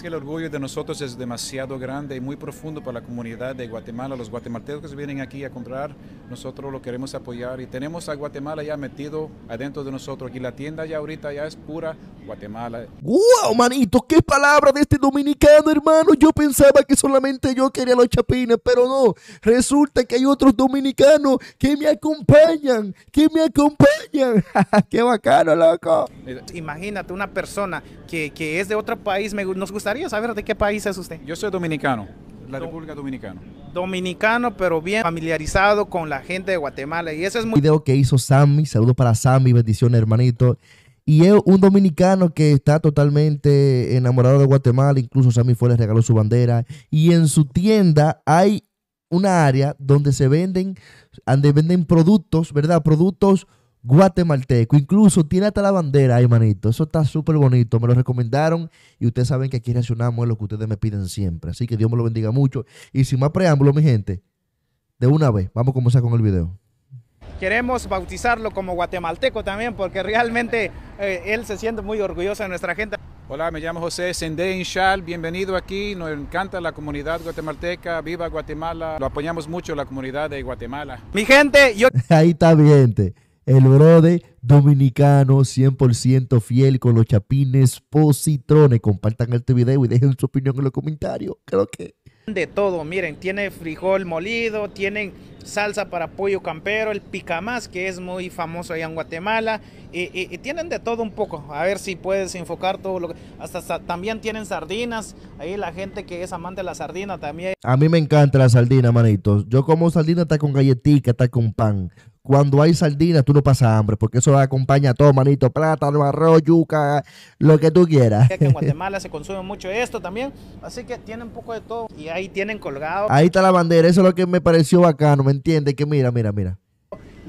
que el orgullo de nosotros es demasiado grande y muy profundo para la comunidad de Guatemala. Los guatemaltecos vienen aquí a comprar, nosotros lo queremos apoyar y tenemos a Guatemala ya metido adentro de nosotros. Y la tienda ya ahorita ya es pura Guatemala. ¡Wow, manito! ¡Qué palabra de este dominicano, hermano! Yo pensaba que solamente yo quería los chapines, pero no. Resulta que hay otros dominicanos que me acompañan, que me acompañan. ¡Qué bacano, loco! Imagínate una persona que, es de otro país. nos gustaría saber de qué país es usted. Yo soy dominicano, la República Dominicana. Dominicano, pero bien familiarizado con la gente de Guatemala. Y eso es muy... Video que hizo Sammy. Saludos para Sammy. Bendiciones, hermanito. Y es un dominicano que está totalmente enamorado de Guatemala. Incluso Sammy fue, le regaló su bandera. Y en su tienda hay una área donde se venden, donde venden productos, ¿verdad? Productos guatemalteco. Incluso tiene hasta la bandera ahí, manito. Eso está súper bonito. Me lo recomendaron y ustedes saben que aquí reaccionamos a lo que ustedes me piden siempre. Así que Dios me lo bendiga mucho. Y sin más preámbulo, mi gente, de una vez, vamos a comenzar con el video. Queremos bautizarlo como guatemalteco también porque realmente eh, él se siente muy orgulloso de nuestra gente. Hola, me llamo José Sende Shal, bienvenido aquí, nos encanta la comunidad guatemalteca, viva Guatemala, lo apoyamos mucho la comunidad de Guatemala. Mi gente, yo... Ahí está mi gente el brode dominicano 100% fiel con los chapines positrones. Compartan este video y dejen su opinión en los comentarios. Creo que... De todo, miren, tiene frijol molido, tienen salsa para pollo campero, el picamás que es muy famoso allá en Guatemala, y, tienen de todo un poco, a ver si puedes enfocar todo lo que... Hasta, también tienen sardinas, ahí la gente que es amante de la sardina también. A mí me encanta la sardina, manitos. Yo como sardina está con galletita, está con pan cuando hay sardinas, tú no pasas hambre, porque eso acompaña a todo, manito, plátano, arroz, yuca, lo que tú quieras. Que en Guatemala se consume mucho esto también, así que tienen un poco de todo y ahí tienen colgado. Ahí está la bandera, eso es lo que me pareció bacano, ¿me entiendes? Que mira, mira, mira.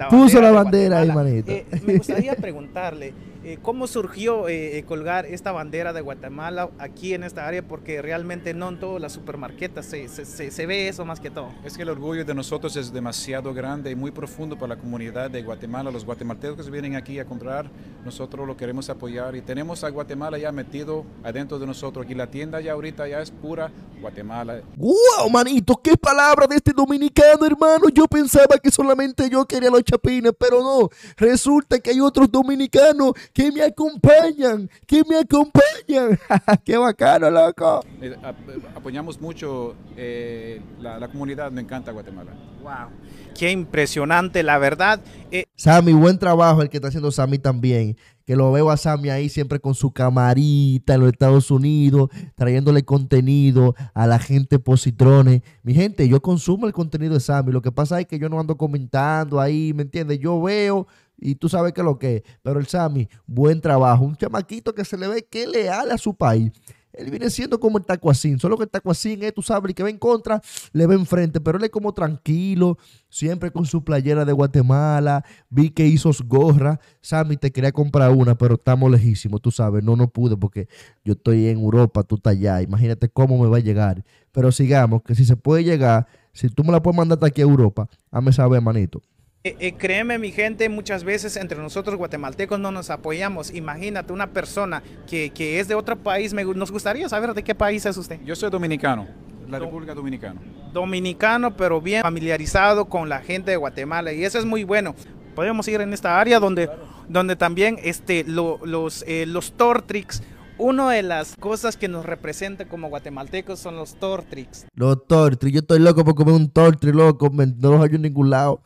Puso la bandera ahí, manito. Eh, me gustaría preguntarle, eh, ¿cómo surgió eh, colgar esta bandera de Guatemala aquí en esta área? Porque realmente no en todas las supermarquetas se, ve eso más que todo. Es que el orgullo de nosotros es demasiado grande y muy profundo para la comunidad de Guatemala. Los guatemaltecos que vienen aquí a comprar, nosotros lo queremos apoyar y tenemos a Guatemala ya metido adentro de nosotros. aquí la tienda ya ahorita ya es pura Guatemala. ¡Wow, manito! ¡Qué palabra de este dominicano, hermano! Yo pensaba que solamente yo quería los Chapines, pero no. Resulta que hay otros dominicanos que me acompañan, que me acompañan. ¡Qué bacano, loco! Eh, eh, apoyamos mucho eh, la, comunidad, me encanta Guatemala. ¡Wow! ¡Qué impresionante, la verdad! Eh... Sammy, buen trabajo el que está haciendo Sammy también que lo veo a Sammy ahí siempre con su camarita en los Estados Unidos, trayéndole contenido a la gente positrones. Mi gente, yo consumo el contenido de Sammy. Lo que pasa es que yo no ando comentando ahí, ¿me entiendes? Yo veo y tú sabes que lo que es. Pero el Sammy, buen trabajo. Un chamaquito que se le ve que leal a su país. Él viene siendo como el Tacuacín, solo que el Tacuacín es, tú sabes, el que ve en contra, le ve enfrente, pero él es como tranquilo, siempre con su playera de Guatemala. Vi que hizo gorra. Sammy, te quería comprar una, pero estamos lejísimos, tú sabes. No, no pude porque yo estoy en Europa, tú estás allá. Imagínate cómo me va a llegar. Pero sigamos, que si se puede llegar, si tú me la puedes mandar hasta aquí a Europa, me saber, manito. Eh, eh, créeme mi gente, muchas veces entre nosotros guatemaltecos no nos apoyamos. Imagínate una persona que, es de otro país, nos gustaría saber de qué país es usted. Yo soy dominicano, la República Dominicana. Dominicano, pero bien familiarizado con la gente de Guatemala y eso es muy bueno. Podemos ir en esta área donde, donde también este, los, eh, los Tortrix una de las cosas que nos representa como guatemaltecos son los tortrix. Los tortrix, yo estoy loco por comer un tortrix, loco, no los hay en ningún lado.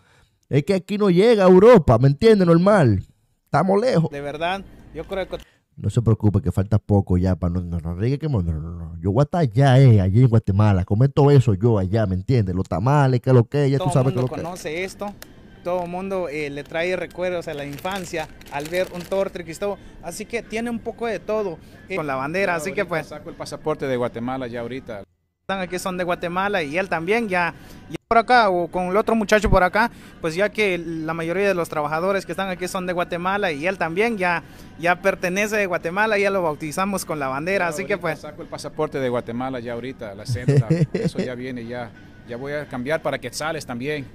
Es que aquí no llega a Europa, ¿me entiendes? Normal. Estamos lejos. De verdad, yo creo que... No se preocupe que falta poco ya para no, no, no, no, Yo voy a estar allá, eh, allí en Guatemala. Comento eso yo allá, ¿me entiendes? Los tamales, que lo que, ya tú sabes que lo que. Todo el mundo conoce esto. Todo el mundo eh, le trae recuerdos a la infancia al ver un que Cristóbal. Así que tiene un poco de todo eh, con la bandera. así que pues. Saco el pasaporte de Guatemala ya ahorita están aquí son de Guatemala y él también ya, ya, por acá o con el otro muchacho por acá, pues ya que la mayoría de los trabajadores que están aquí son de Guatemala y él también ya ya pertenece de Guatemala, ya lo bautizamos con la bandera, así que pues saco el pasaporte de Guatemala ya ahorita, la eso ya viene ya. Ya voy a cambiar para que sales también.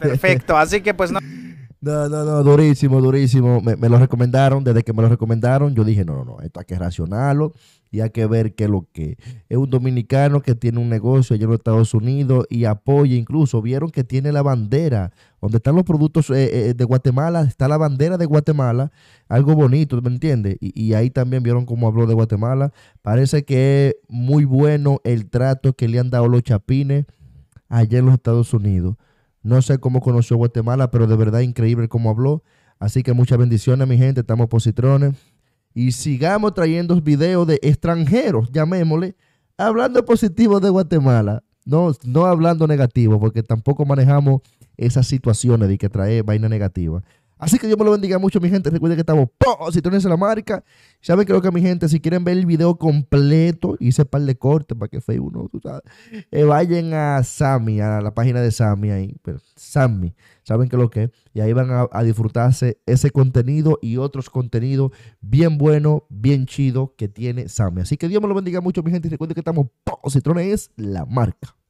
Perfecto, así que pues no no, no, no, durísimo, durísimo. Me, lo recomendaron, desde que me lo recomendaron, yo dije, no, no, no, esto hay que racionarlo y hay que ver qué es lo que es un dominicano que tiene un negocio allá en los Estados Unidos y apoya, incluso vieron que tiene la bandera, donde están los productos eh, eh, de Guatemala, está la bandera de Guatemala, algo bonito, ¿me entiendes? Y, y, ahí también vieron cómo habló de Guatemala. Parece que es muy bueno el trato que le han dado los chapines allá en los Estados Unidos. No sé cómo conoció Guatemala, pero de verdad increíble cómo habló. Así que muchas bendiciones, mi gente. Estamos positrones. Y sigamos trayendo videos de extranjeros, llamémosle, hablando positivo de Guatemala. No, no hablando negativo, porque tampoco manejamos esas situaciones de que trae vaina negativa. Así que Dios me lo bendiga mucho, mi gente. Recuerden que estamos Citrones en la marca. Saben es lo que, mi gente, si quieren ver el video completo, hice par de cortes para que Facebook no, eh, vayan a Sami, a la página de Sammy ahí. Sammy, saben que lo que es. Y ahí van a, disfrutarse ese contenido y otros contenidos bien bueno, bien chido que tiene Sammy. Así que Dios me lo bendiga mucho, mi gente. Recuerden que estamos Citrones es la marca.